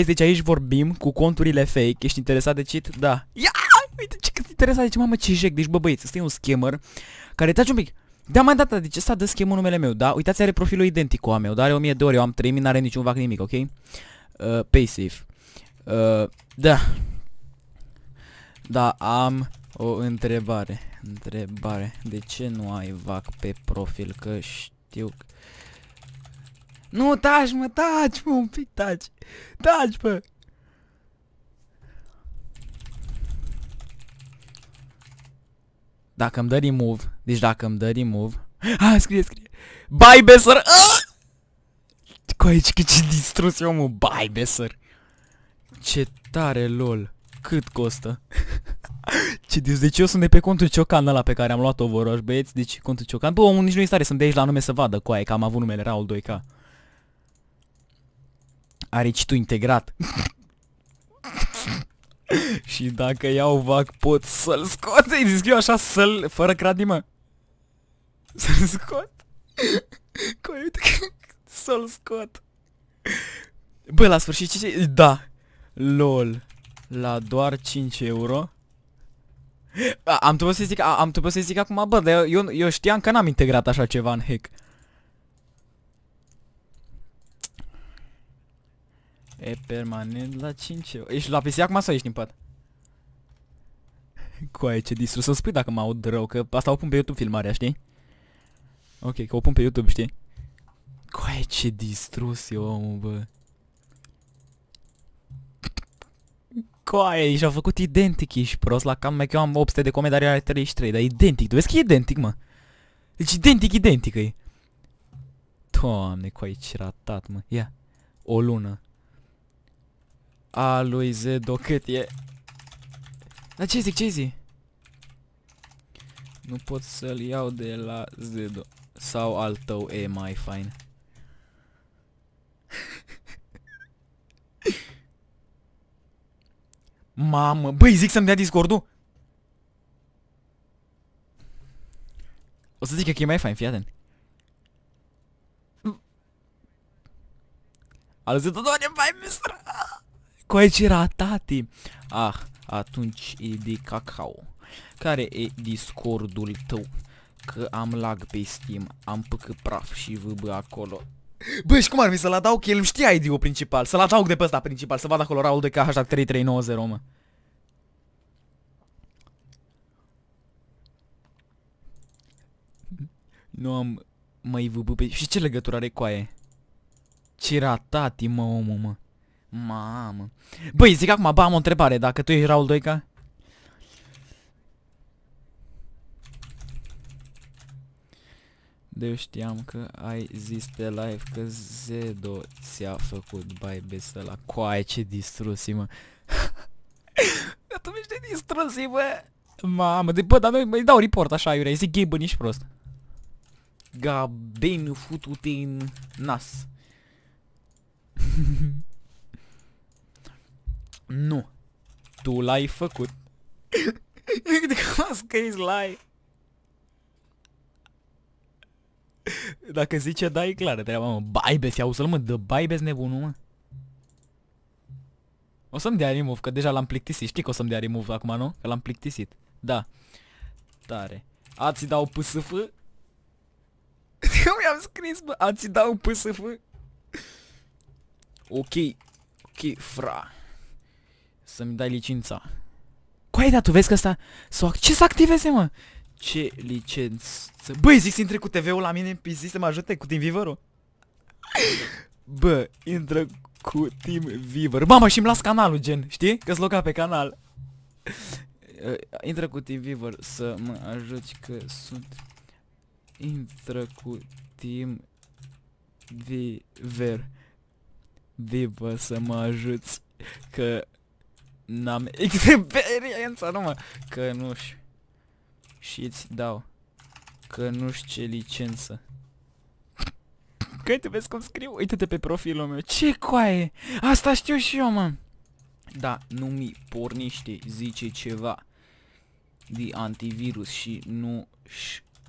Hei, deci aici vorbim cu conturile fake. Ești interesat de cit? Da. Ia! Uite ce cât interesat, ce, deci, mamă ce jec. Deci bă băieți, ăsta e un scammer care taci un pic. Da, mai data, deci ăsta dă scammer numele meu, da? Uitați, are profilul identic cu al meu, dar are 1000 de ori, eu am 3000, n-are niciun vac nimic, ok? Uh, safe. Uh, da. Da, am o întrebare. Întrebare. De ce nu ai vac pe profil? Că știu... Nu, taci, mă, taci, mă, un pic taci. Taci, bă. Dacă mi dă remove, deci dacă mi dă remove... Ah, scrie, scrie. Bye, besser! Cu aici cât ce distrus eu, mă, bye, besser! Ce tare, lol. Cât costă? ce deci, deci eu sunt de pe contul Ciocan ăla pe care am luat-o, vă roși, băieți, deci contul Ciocan. Bă, omul nici nu i stare, sunt de aici la nume să vadă, coaie, că am avut numele Raul 2K are citul integrat. și dacă iau vac pot să-l scot. zis eu așa să-l, fără cradimă. Să-l scot? Coi, să-l scot. Bă, la sfârșit ce... Da. LOL. La doar 5 euro. am trebuit să zic, am trebuit să zic acum, bă, dar eu, eu știam că n-am integrat așa ceva în hack. E permanent la 5 euro. Ești la PC acum sau ești din pat? Coaie, ce distrus. Să-mi spui dacă mă aud rău, că asta o pun pe YouTube filmarea, știi? Ok, că o pun pe YouTube, știi? Coaie, ce distrus e omul, bă. Coaie, și au făcut identic, ești prost la cam, că eu am 800 de comentarii are 33, dar identic, tu vezi că e identic, mă. Deci identic, identic e. Doamne, coaie, ce ratat, mă. Ia, o lună. A lui Zedo cât e? Dar ce zic, ce zic? Nu pot să-l iau de la Zedo. Sau al tău e mai fain. Mamă, băi, zic să-mi dea Discord-ul? O să zic că e mai fain, fii atent. Ale se to do nie bajmy sra! Coegera tati. Ah, atunci e de cacao. Care e Discordul tău? Că am lag pe Steam, am păcă praf și vâbă acolo. Bă, și cum ar fi să-l adaug? El știe ID-ul principal. Să-l adaug de pe ăsta principal, să vadă acolo Raul de KH3390, mă. Nu am mai vâbă pe... Și ce legătură are cu aia? Ciratati, mă, omul, mă. Mamă. Băi, zic acum, bă, am o întrebare. Dacă tu ești Raul Doica? De eu știam că ai zis pe live că Zedo ți-a făcut baibe să la coaie, ce distrusi, mă. tu mi distrusi, bă. Mamă, de bă, dar noi îi dau report așa, iurea, zic gay bă, nici prost. Gabin futute în nas. Nu. Tu l-ai făcut. Uite cum a scris l-ai. Dacă zice da, e clară treaba, mă. Baibes, iau să-l mă, dă baibes nebunul, mă. O să-mi dea remove, că deja l-am plictisit. Știi că o să-mi dea remove acum, nu? Că l-am plictisit. Da. Tare. Ați dau psf. Eu mi-am scris, bă. Ați dau psf. Ok. Ok, fra să-mi dai licența. Coai, da, tu vezi că asta... Sau ce să activeze, mă? Ce licență? Băi, zic să intre cu TV-ul la mine pe zi să mă ajute cu viver ul Bă, intră cu Viver. Mamă, și-mi las canalul, gen, știi? Că-s loca pe canal. Uh, intră cu Viver să mă ajuți că sunt... Intră cu Viver. Viver să mă ajuți că N-am experiența numai Că nu știu Și îți dau Că nu știu ce licență Că uite, vezi cum scriu? Uite-te pe profilul meu Ce coaie? Asta știu și eu, mă Da, nu mi porniște Zice ceva De antivirus și nu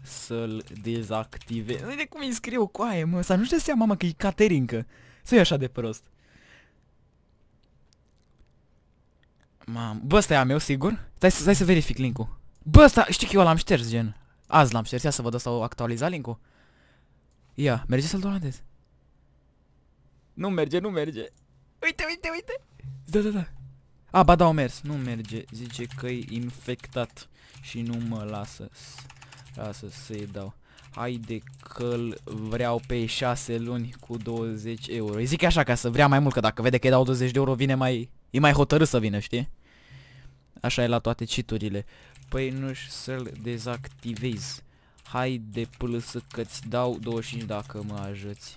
să-l dezactive. Uite cum îi scriu coaie, mă Să nu știu seama, mă, că e caterincă Să-i așa de prost Mam, bă, ăsta e a meu, sigur? Stai, stai să verific link-ul. Bă, ăsta, știi că eu l-am șters, gen. Azi l-am șters, ia să văd ăsta o actualiza link-ul. Ia, merge să-l donatez. Nu merge, nu merge. Uite, uite, uite. Da, da, da. A, ba da, o mers. Nu merge. Zice că e infectat și nu mă lasă. Lasă să-i dau. Haide că-l vreau pe 6 luni cu 20 euro. Îi zic așa ca să vrea mai mult, că dacă vede că îi dau 20 de euro, vine mai... E mai hotărât să vină, știi? Așa e la toate citurile. Păi nu și să-l dezactivez. de plus că ți dau 25 dacă mă ajuți.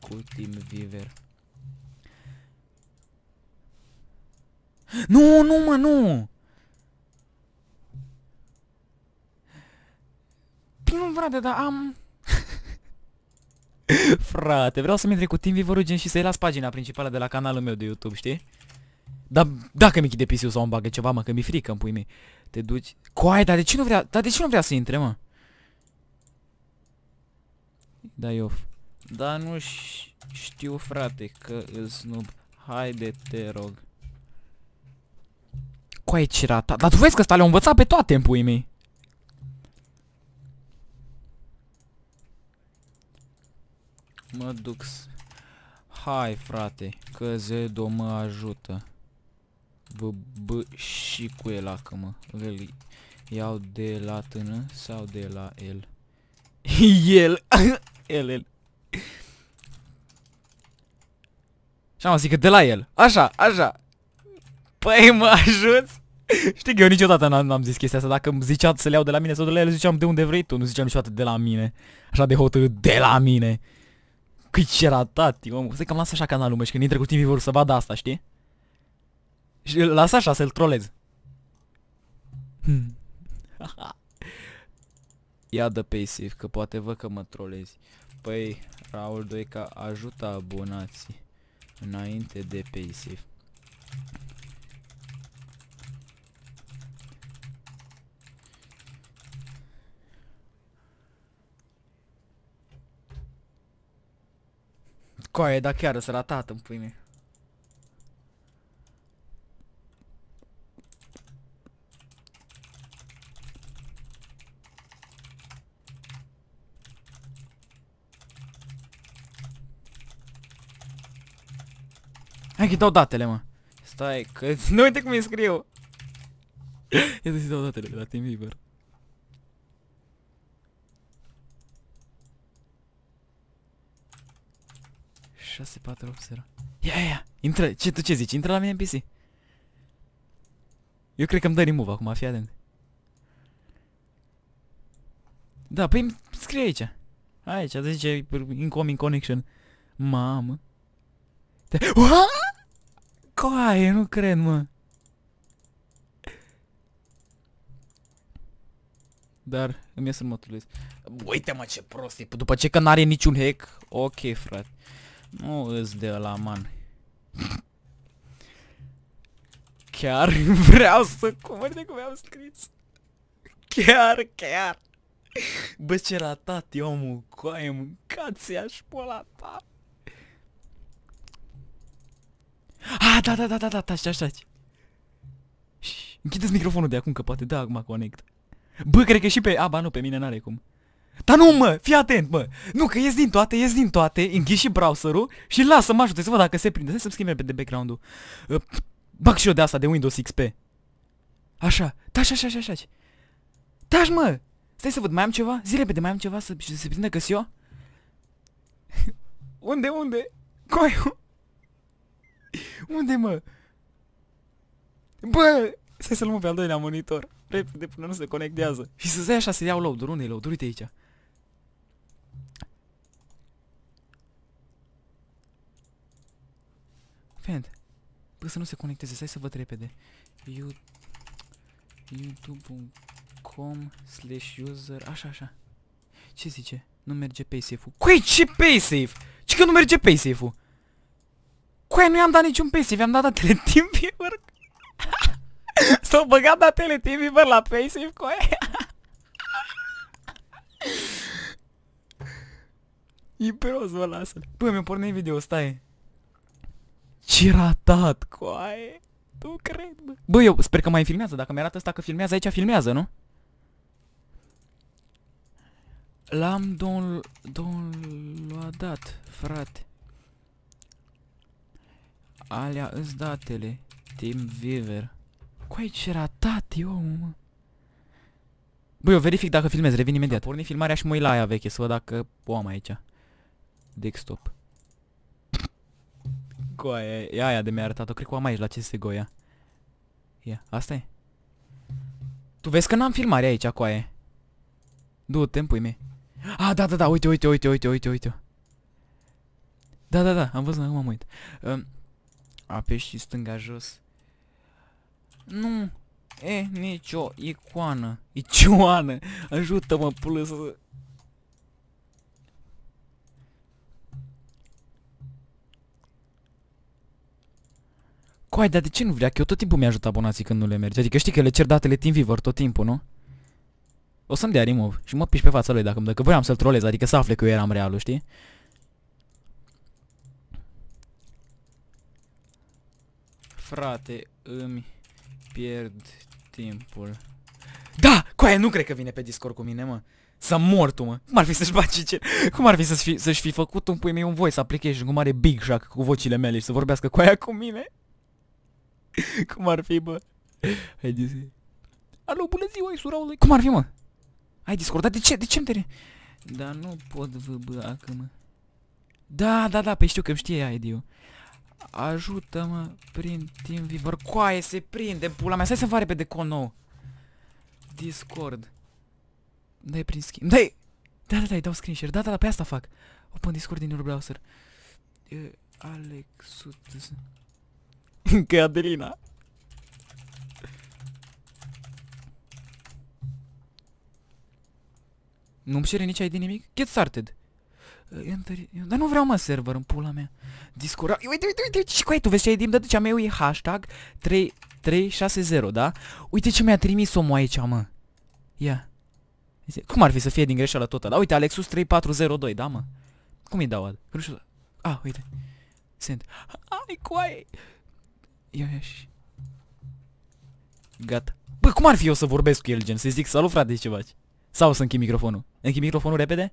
Cu viver. Nu, nu mă, nu! nu, frate, dar am... frate, vreau să-mi trec cu Team ul gen și să-i las pagina principală de la canalul meu de YouTube, știi? Dar dacă mi închide pisiu sau îmi bagă ceva, mă, că mi-e frică, în pui mie. Te duci... Coai, dar de ce nu vrea... Dar de ce nu vrea să intre, mă? Da, eu. Da, nu știu, frate, că îs snub. Haide, te rog. Coai, ce rata... Dar tu vezi că ăsta le-a învățat pe toate, în pui mie. Mă duc... Hai, frate, că Zedo mă ajută bă, bă, și cu acă, mă. Really. iau de la tână sau de la el? el. el, el. Și am zis că de la el. Așa, așa. Păi mă ajut. Știi că eu niciodată n-am zis chestia asta. Dacă îmi zicea să le iau de la mine sau de la el, ziceam de unde vrei tu. Nu ziceam niciodată de la mine. Așa de hotărât de la mine. Cât ce ratat, eu. Să că am așa canalul, mă, și când intre cu timpii vor să vadă asta, știi? Și las așa să-l trolez. Ia de pe safe, că poate vă că mă trolezi. Păi, Raul ca ajută abonații înainte de safe. Coaie, dar chiar s-a ratat în pâine. Hai că dau datele, mă. Stai, că nu uite cum îi scriu. Ia să-i dau datele de la Team Viver. Șase, patru, opt, zero. Ia, ia, intră, ce, tu ce zici? Intră la mine în PC. Eu cred că îmi dă remove acum, fii atent. Da, păi scrie aici. Aici, zice incoming connection. Mamă. Te coaie, nu cred, mă. Dar îmi ies să mă tulez. Uite mă ce prost e. După ce că n-are niciun hack. Ok, frate. Nu îți de la man. Chiar vreau să cumpăr de cum am scris. Chiar, chiar. Bă, ce ratat e omul, coaie, mâncați aș șpola ta. Ah, da, da, da, da, da, taci, taci, taci. Închideți microfonul de acum că poate da acum conect. Bă, cred că și pe... A, ba, nu, pe mine n-are cum. Dar nu, mă, fii atent, mă. Nu, că ies din toate, ies din toate, închid și browserul și lasă, mă ajute să văd dacă se prinde. să-mi schimbe pe de background-ul. Uh, și eu de asta, de Windows XP. Așa, taci, da, așa, așa, așa. Taci, da, mă! Stai să văd, mai am ceva? Zi repede, mai am ceva să, să se prinde că eu? unde, unde? Coiu? Unde, mă? Bă! Stai să l pe al doilea monitor. Repede, până nu se conectează. Și să zai așa să iau load ul Unde i load Uite aici. Fent. Bă, să nu se conecteze. Stai să văd repede. YouTube.com slash user... Așa, așa. Ce zice? Nu merge safe ul Cui, ce safe? Ce că nu merge safe ul cu nu i-am dat niciun pesi, i am dat atele timp, bă. S-au băgat datele timp, la pesi cu aia. E prost, mă, lasă Bă, mi-a pornit video, stai. Ce ratat, coaie. Nu cred, bă. Bă, eu sper că mai filmează. Dacă mi-arată ăsta că filmează aici, filmează, nu? L-am don, don l-a dat, frate. Alea îs datele. Tim Viver. Cu aici era tati, omul, mă. Băi, eu verific dacă filmez, revin imediat. Da, porni filmarea și mă la aia veche, să văd dacă o am aici. Desktop. Goaia, e aia de mi-a arătat-o, cred că o am aici la CSGO, ea. Ia, asta e? Tu vezi că n-am filmare aici, coaie. Du-te în pui mie. Ah, da, da, da, uite, uite, uite, uite, uite, uite. Da, da, da, am văzut, acum am uit apeși și stânga jos. Nu, e, nicio icoană, icioană, ajută-mă, pulă să... Coai, dar de ce nu vrea? Că eu tot timpul mi-ajut abonații când nu le merge. Adică știi că le cer datele Viver tot timpul, nu? O să-mi dea remove și mă piș pe fața lui dacă dacă dă, că voiam să-l trolez, adică să afle că eu eram realul, știi? frate, îmi pierd timpul. Da! cu aia nu cred că vine pe Discord cu mine, mă. Să mor tu, mă. Cum ar fi să-și faci ce? Cum ar fi să-și fi, să fi făcut un pui mie un voice application cum are Big Shack cu vocile mele și să vorbească cu aia cu mine? cum ar fi, bă? Hai zi. Alo, bună ziua, ai lui. Cum ar fi, mă? Ai dar De ce? De ce mi tere? Dar nu pot vă bă, acum. Da, da, da, pe păi știu că știe ID-ul. Ajută-mă prin Team Viver. Coaie, se prinde, pula mea. Stai să fac repede con nou. Discord. Dai prin schimb. Dai! Da, da, da, dau screen share. Da, da, da, pe asta fac. Open Discord din your browser. Alexut... Că e Adelina. Nu-mi șere nici ai de nimic? Get started. Eu, dar nu vreau mă server în pula mea Discura Uite, uite, uite, uite ce cu ai tu Vezi ce ai din dată ce meu e hashtag 360, da? Uite ce mi-a trimis omul aici, mă Ia Cum ar fi să fie din greșeală tot ăla? Uite, Alexus 3402, da, mă? Cum îi dau ad? Nu știu A, uite Sunt Ai, coaie Ia, ia și Gata Bă, cum ar fi eu să vorbesc cu el, gen? Să-i zic, salut frate, ce faci? Sau să închid microfonul? Închid microfonul repede?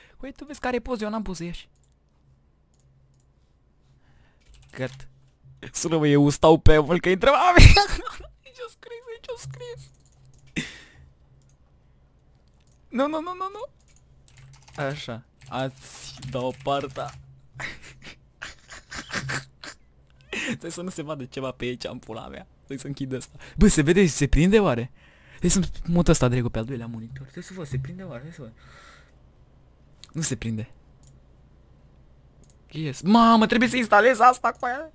Păi tu vezi care e poze, eu n-am pus ieși. Găt. Sună-mă, eu stau pe Apple că Ai ce o scris, ai ce o scris. Nu, nu, nu, nu, nu. Așa. Ați dau parta. Trebuie să nu se vadă ceva pe aici, am pula mea. Trebuie să închid asta. Bă, se vede și se prinde oare? Trebuie să mut ăsta Drego, pe al doilea monitor. Trebuie să văd, se prinde oare? Trebuie să văd. Nu se prinde. Yes. Mamă, trebuie să instalez asta cu aia.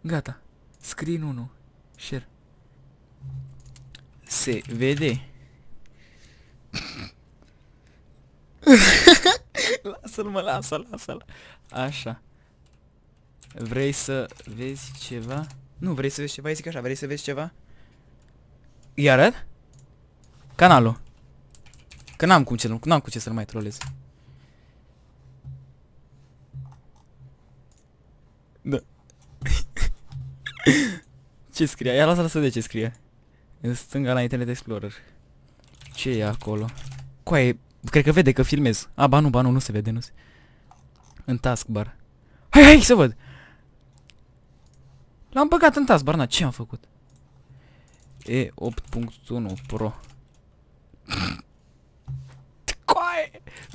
Gata. Screen 1. Share. Se vede. lasă-l mă, lasă-l, lasă-l. Așa. Vrei să vezi ceva? Nu, vrei să vezi ceva? Zic așa, vrei să vezi ceva? Iarăt? Canalul. Că n-am cum, ce, n-am cu ce să-l mai trolez. Da. ce scrie? Ia lasă l să de ce scrie. În stânga la Internet Explorer. Ce e acolo? Coaie, cred că vede că filmez. A, ba nu, ba nu, nu se vede, nu se... În taskbar. Hai, hai, să văd! L-am băgat în taskbar, na, ce am făcut? E8.1 Pro.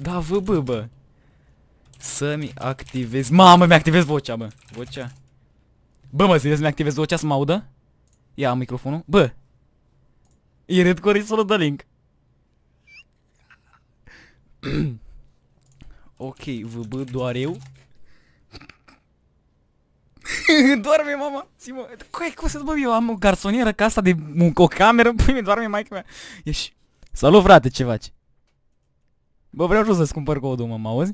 Da, VB, bă. Să-mi activez... Mamă, mi-activez vocea, bă. Vocea. Bă, mă, zic, mi-activez vocea să mă audă? Ia microfonul. Bă. E red corisolul de link. ok, VB, doar eu. doarme mama, zi-mă, cum, cum să-ți eu am o garsonieră ca asta de o cameră, pui mi doarme mai mea. Ești, salut frate, ce faci? Bă, vreau jos să-ți cumpăr codul, mă, mă auzi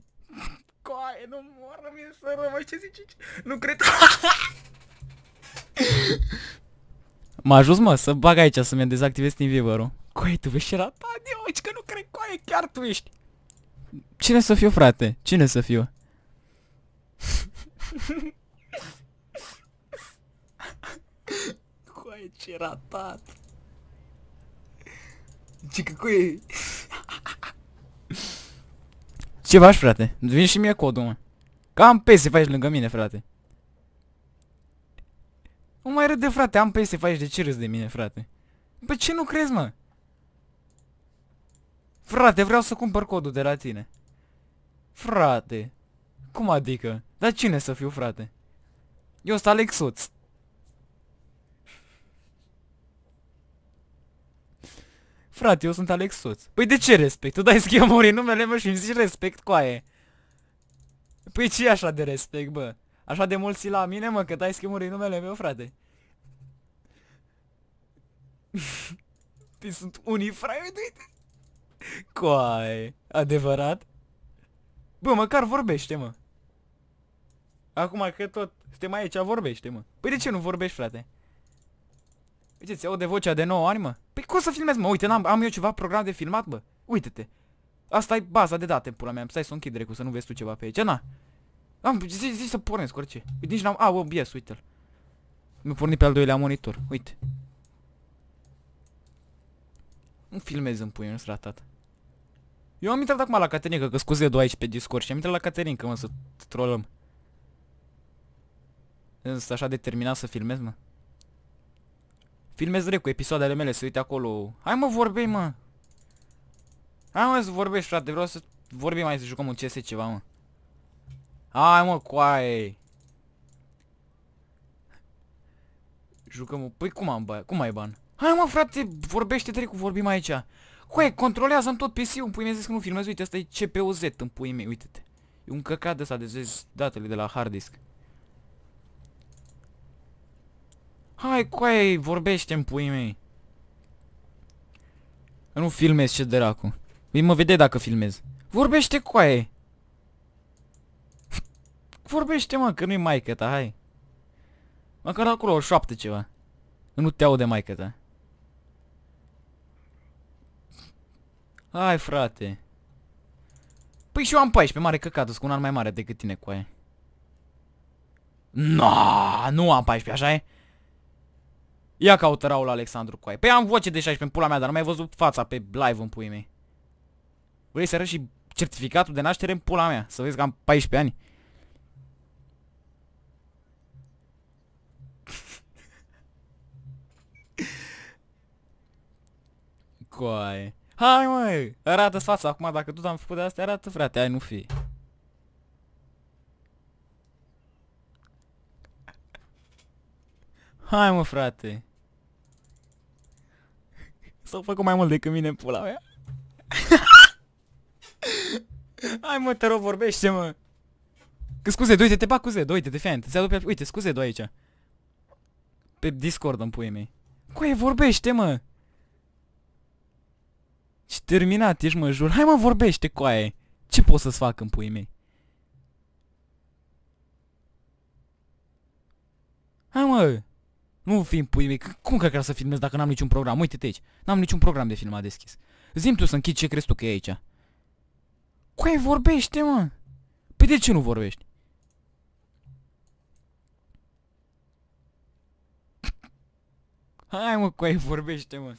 Coaie, nu moară, mi-e să rău, ce zici? Nu cred... M-a ajuns, mă, să bag aici, să mi-am dezactivez TeamViewer-ul. Coaie, tu vezi rata? Dioci, că nu cred, coaie, chiar tu ești. Cine să fiu, frate? Cine să fiu? coaie, ce ratat. Cică, că coaie... Ce faci, frate? Vin și mie codul, mă. Cam pese faci lângă mine, frate. Nu mai râde, frate, am pese faci, de ce râzi de mine, frate? Pe păi ce nu crezi, mă? Frate, vreau să cumpăr codul de la tine. Frate. Cum adică? Dar cine să fiu, frate? Eu sunt Alexuț. Frate, eu sunt Alex Soț. Păi de ce respect? Tu dai schemuri în numele meu și îmi zici respect aie. Păi ce așa de respect, bă? Așa de mulți la mine, mă, că dai schemuri în numele meu, frate. Păi sunt unii frai, uite. Coaie. Adevărat? Bă, măcar vorbește, mă. Acum că tot suntem aici, vorbește, mă. Păi de ce nu vorbești, frate? Uite, ți de vocea de 9 ani, mă? Păi cum să filmez, mă? Uite, am am eu ceva program de filmat, bă. Uite-te. Asta e baza de date, pula mea. Stai să o închid, să nu vezi tu ceva pe aici. Na. Am, zi, zi să pornesc orice. Uite, păi nici n-am... A, OBS, uite-l. Mi-a pornit pe al doilea monitor. Uite. Nu filmez în puiul, nu-s ratat. Eu am intrat acum la Caterinca, că scuze doi aici pe Discord și am intrat la Caterinca, mă, să trollăm. Sunt așa determinat să filmez, mă. Filmez cu episoadele mele, să uite acolo. Hai mă, vorbei mă! Hai mă să vorbești frate, vreau să vorbim mai să jucăm un CS ceva mă. Hai mă, coaie! Jucăm, păi cum am bani? Cum ai ban. Hai mă frate, vorbește trei cu vorbim aici. Coaie, controlează-mi tot PC-ul, pui mi zis că nu filmez, uite, asta e CPU-Z în pui mei, uite-te. E un căcat de ăsta de datele de la hard disk. Hai cu ei, vorbește-mi puii mei. Nu filmez ce dracu. Îi păi mă vede dacă filmez. Vorbește cu ei. Vorbește mă, că nu-i maică ta, hai. Măcar acolo o șoaptă ceva. Nu te aude maică ta. Hai frate. Păi și eu am 14, mare căcatus, cu un an mai mare decât tine, coaie. No, nu am 14, așa e? Ia caută Raul Alexandru Coaie. Păi am voce de 16 în pula mea, dar nu mai ai văzut fața pe live în puii mei. Vrei să arăt și certificatul de naștere în pula mea, să vezi că am 14 ani. Coaie. Hai măi, arată fața acum, dacă tot am făcut de astea, arată frate, ai nu fi. Hai mă frate. S-au făcut mai mult decât mine pula mea. Hai mă, te rog, vorbește mă. Că scuze, uite, te bag cu Zed, uite, te te ți pe... Uite, scuze, do aici. Pe Discord în puie mei. Coe, vorbește mă. Și terminat ești mă, jur. Hai mă, vorbește, coaie. Ce pot să-ți fac în puie mei? Hai mă, nu film pui mic, cum că să filmez dacă n-am niciun program? Uite-te aici, n-am niciun program de filmat deschis. Zim tu să închid ce crezi tu că e aici. Cu vorbește, mă? Păi de ce nu vorbești? Hai mă, cu ai vorbește, mă.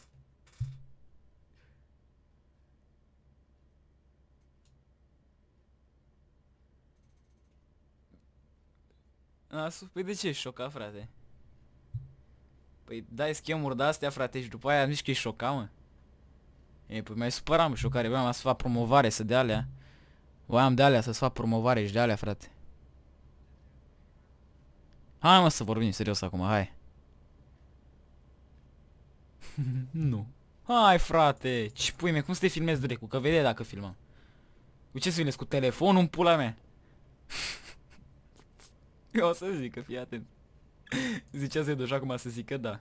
Nasu, păi de ce ești șocat, frate? Păi dai schemuri de-astea, frate, și după aia am zis că e șoca, mă. E, păi mai supăram șocare, vreau să fac promovare, să de alea. am de alea să-ți fac promovare și de alea, frate. Hai mă să vorbim serios acum, hai. nu. Hai frate, ce pui mea, cum să te filmezi dracu, că vede dacă filmăm. Cu ce să filmezi, cu telefonul în pula mea? Eu o să zic că fii atent. Zicea să-i duci acum să zică da.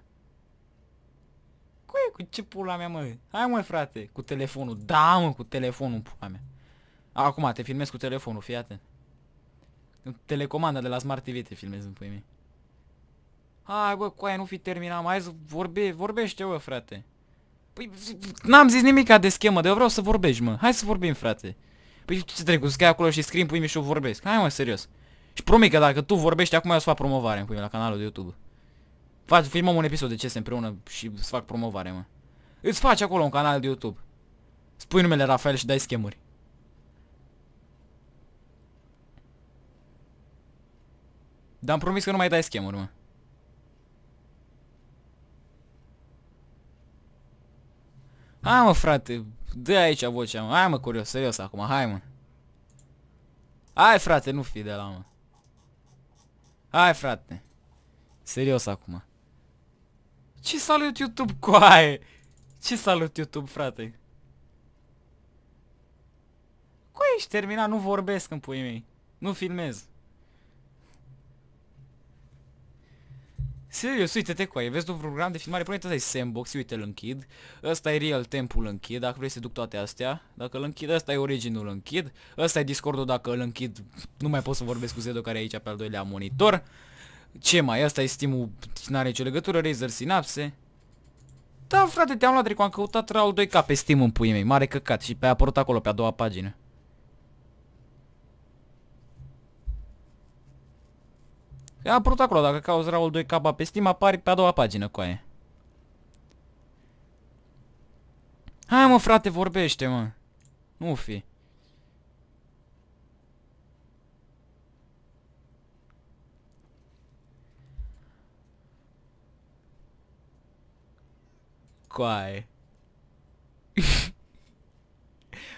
Cu, cu ce pula mea, mă? Hai, mă, frate, cu telefonul. Da, mă, cu telefonul, pula mea. Acum te filmez cu telefonul, fii atent. Telecomanda de la Smart TV te filmez în pui Hai, bă, cu aia nu fi terminat, mai să vorbe, vorbește, bă, frate. Păi, n-am zis nimic de schemă, dar eu vreau să vorbești, mă. Hai să vorbim, frate. Păi ce trebuie, să acolo și scrim, în și eu vorbesc. Hai, mă, serios. Și promit că dacă tu vorbești acum eu să fac promovare în la canalul de YouTube. Faci, filmăm un episod de CS împreună și să fac promovare, mă. Îți faci acolo un canal de YouTube. Spui numele Rafael și dai schemuri. Dar am promis că nu mai dai schemuri, mă. Hai mă frate, dă aici vocea mă, hai mă curios, serios acum, hai mă Hai frate, nu fi de la mă Hai frate. Serios acum. Ce salut YouTube coaie? Ce salut YouTube frate? Coaie ești terminat, nu vorbesc în puii mei. Nu filmez. Serios, uite-te cu aia, vezi un program de filmare, pune ăsta e sandbox, uite-l închid, ăsta e real timpul închid, dacă vrei să duc toate astea, dacă îl închid, ăsta e originul închid, ăsta e Discord-ul, dacă îl închid, nu mai pot să vorbesc cu Zedo care e aici pe al doilea monitor, ce mai, ăsta e stimul, n-are nicio legătură, Razer Synapse, da frate, te-am luat, Rico, am căutat Raul 2K pe Steam în puii mei, mare căcat și pe a apărut acolo pe a doua pagină. E apărut acolo, dacă cauți Raul 2 caba pe Steam, apare pe a doua pagină cu aia. Hai mă frate, vorbește mă. Nu fi. Coaie.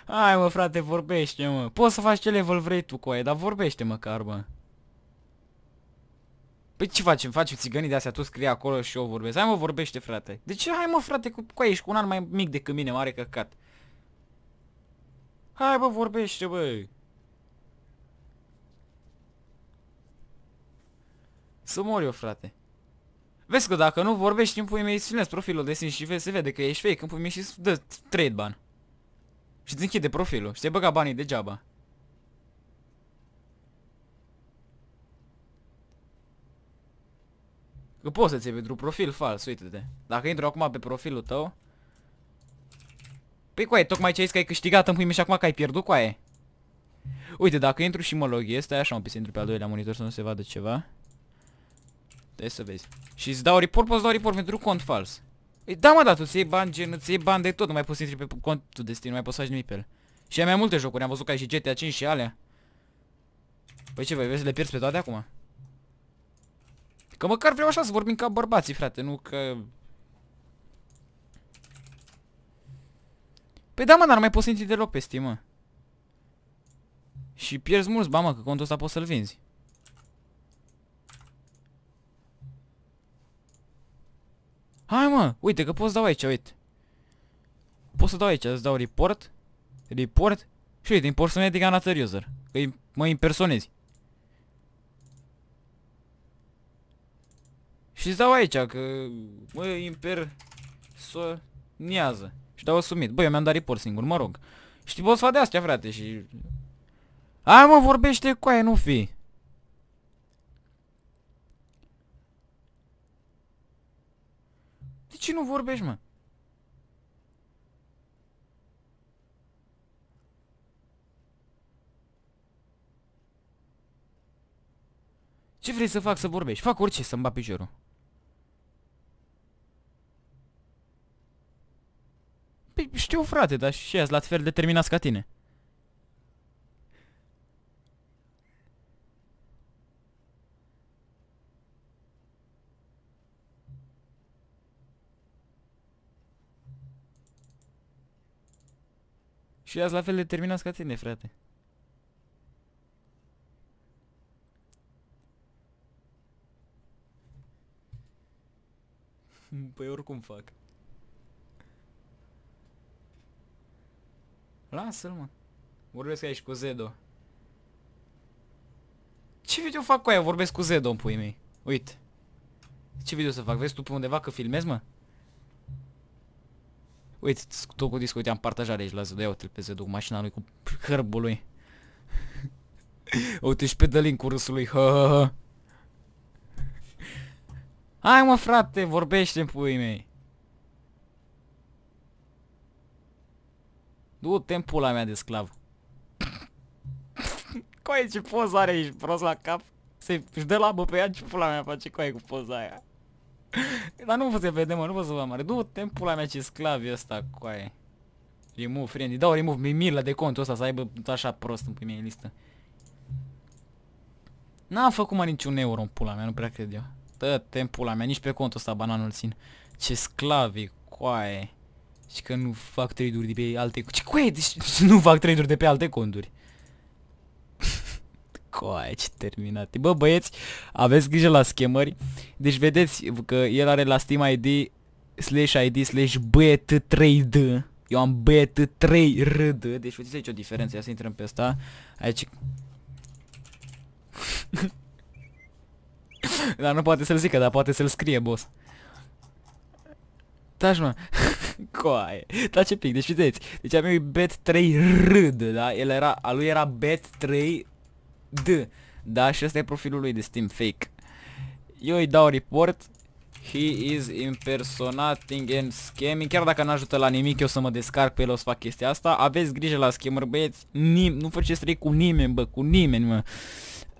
Hai mă frate, vorbește mă. Poți să faci ce level vrei tu, coaie, dar vorbește măcar, bă. Păi ce facem? Facem țigănii de-astea, tu scrie acolo și eu vorbesc. Hai mă, vorbește frate. De ce? Hai mă frate, cu, cu ești cu un an mai mic decât mine, mare căcat. Hai bă, vorbește bă. Să mor eu, frate. Vezi că dacă nu vorbești în pui mei, îți profilul de sim și vezi, se vede că ești fake în pui mei și dă trade ban. Și îți închide profilul și te băga banii degeaba. Că poți să-ți iei pentru profil fals, uite-te. Dacă intru acum pe profilul tău... Păi coaie, tocmai ce ai zis că ai câștigat în pui și acum că ai pierdut coaie. Uite, dacă intru și mă loghez, stai așa un pic să intru pe al doilea monitor să nu se vadă ceva. Trebuie deci să vezi. Și îți dau report, poți dau report pentru cont fals. Ei, păi da mă, da, tu ți iei bani, gen, ți iei bani de tot, nu mai poți să intri pe contul destin, nu mai poți să faci nimic pe el. Și ai mai multe jocuri, am văzut că ai și GTA 5 și alea. Păi ce, voi vezi le pierzi pe toate acum? Că măcar vreau așa să vorbim ca bărbații, frate, nu că... Păi da, mă, dar nu mai poți să intri deloc pe Steam, mă. Și pierzi mulți bani, mă, că contul ăsta poți să-l vinzi. Hai, mă, uite că poți să dau aici, uite. Poți să dau aici, îți dau report, report și uite, import să-mi adică user, că mă impersonezi. Și dau aici că mă imper Niază. Și dau sumit. Băi, eu mi-am dat report singur, mă rog. Știi, poți să de astea, frate, și... Hai mă, vorbește cu aia, nu fi. De ce nu vorbești, mă? Ce vrei să fac să vorbești? Fac orice să-mi bat piciorul. știu, frate, dar și ați la fel determinați ca tine. Și ați la fel determinați ca tine, frate. Păi oricum fac. Lasă-l, mă. Vorbesc aici cu Zedo. Ce video fac cu aia? Vorbesc cu Zedo în puii mei. Uite. Ce video să fac? Vezi tu pe undeva că filmez, mă? Uite, tot cu discuția, am partajat aici la Zedo. Ia uite-l pe Zedo cu mașina lui, cu hărbul lui. uite și pe Dălin cu râsul lui. Ha, ha, ha. Hai mă frate, vorbește în puii mei. Du-te pula mea de sclav. Coaie ce poza are aici, prost la cap. Se-și dă labă pe ea, ce pula mea face coaie cu poza aia. Dar nu vă se vede, mă, nu vă să vă mare. Du-te pula mea ce sclav e ăsta, coaie. Remove friend, îi dau remove, mi milă de contul ăsta să aibă așa prost în primea listă. N-am făcut mai niciun euro în pula mea, nu prea cred eu. Dă-te pula mea, nici pe contul ăsta bananul țin. Ce sclavi, coaie. Și că nu fac trade-uri de pe alte... Ce coaie? Deci, deci nu fac trade-uri de pe alte conturi. Coaie, ce terminate. Bă, băieți, aveți grijă la schemări. Deci vedeți că el are la Steam ID slash ID slash BT3D. Eu am BT3RD. Deci vedeți aici o diferență. Ia să intrăm pe asta. Aici... dar nu poate să-l zică, dar poate să-l scrie, boss. Taci, mă. Coaie. Da ce pic, deci vedeți. Deci am lui bet 3 rd, da? El era, a lui era bet 3 d. Da, și ăsta e profilul lui de Steam fake. Eu îi dau report. He is impersonating and scamming Chiar dacă nu ajută la nimic eu să mă descarc pe el o să fac chestia asta Aveți grijă la scammer băieți Nim Nu faceți trei cu nimeni bă, cu nimeni mă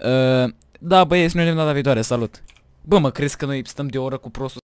uh, Da băieți, noi ne vedem data viitoare, salut Bă mă, crezi că noi stăm de o oră cu prostul